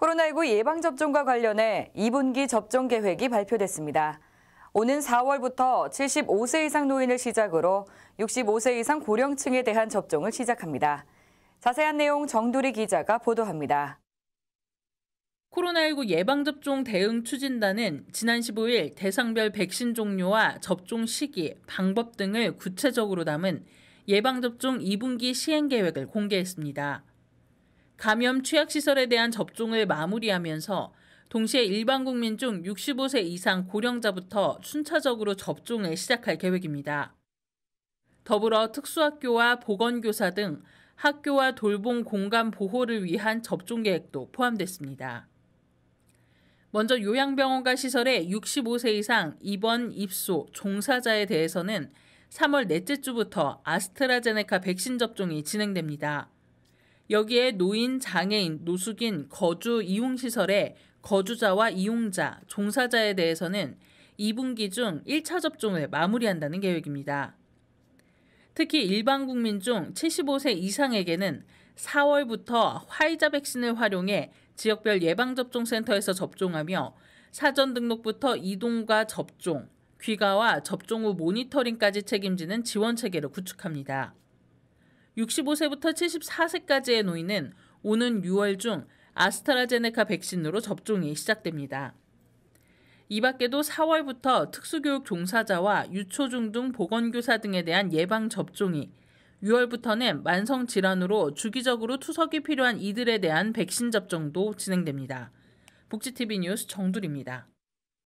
코로나19 예방접종과 관련해 2분기 접종 계획이 발표됐습니다. 오는 4월부터 75세 이상 노인을 시작으로 65세 이상 고령층에 대한 접종을 시작합니다. 자세한 내용 정두리 기자가 보도합니다. 코로나19 예방접종 대응 추진단은 지난 15일 대상별 백신 종료와 접종 시기, 방법 등을 구체적으로 담은 예방접종 2분기 시행 계획을 공개했습니다. 감염 취약시설에 대한 접종을 마무리하면서 동시에 일반 국민 중 65세 이상 고령자부터 순차적으로 접종을 시작할 계획입니다. 더불어 특수학교와 보건교사 등 학교와 돌봄 공간 보호를 위한 접종 계획도 포함됐습니다. 먼저 요양병원과 시설의 65세 이상 입원, 입소, 종사자에 대해서는 3월 넷째 주부터 아스트라제네카 백신 접종이 진행됩니다. 여기에 노인, 장애인, 노숙인, 거주 이용 시설에 거주자와 이용자, 종사자에 대해서는 2분기 중 1차 접종을 마무리한다는 계획입니다. 특히 일반 국민 중 75세 이상에게는 4월부터 화이자 백신을 활용해 지역별 예방접종센터에서 접종하며 사전 등록부터 이동과 접종, 귀가와 접종 후 모니터링까지 책임지는 지원 체계를 구축합니다. 65세부터 74세까지의 노인은 오는 6월 중 아스트라제네카 백신으로 접종이 시작됩니다. 이 밖에도 4월부터 특수교육 종사자와 유초중 등 보건교사 등에 대한 예방 접종이 6월부터는 만성 질환으로 주기적으로 투석이 필요한 이들에 대한 백신 접종도 진행됩니다. 복지TV 뉴스 정두리입니다.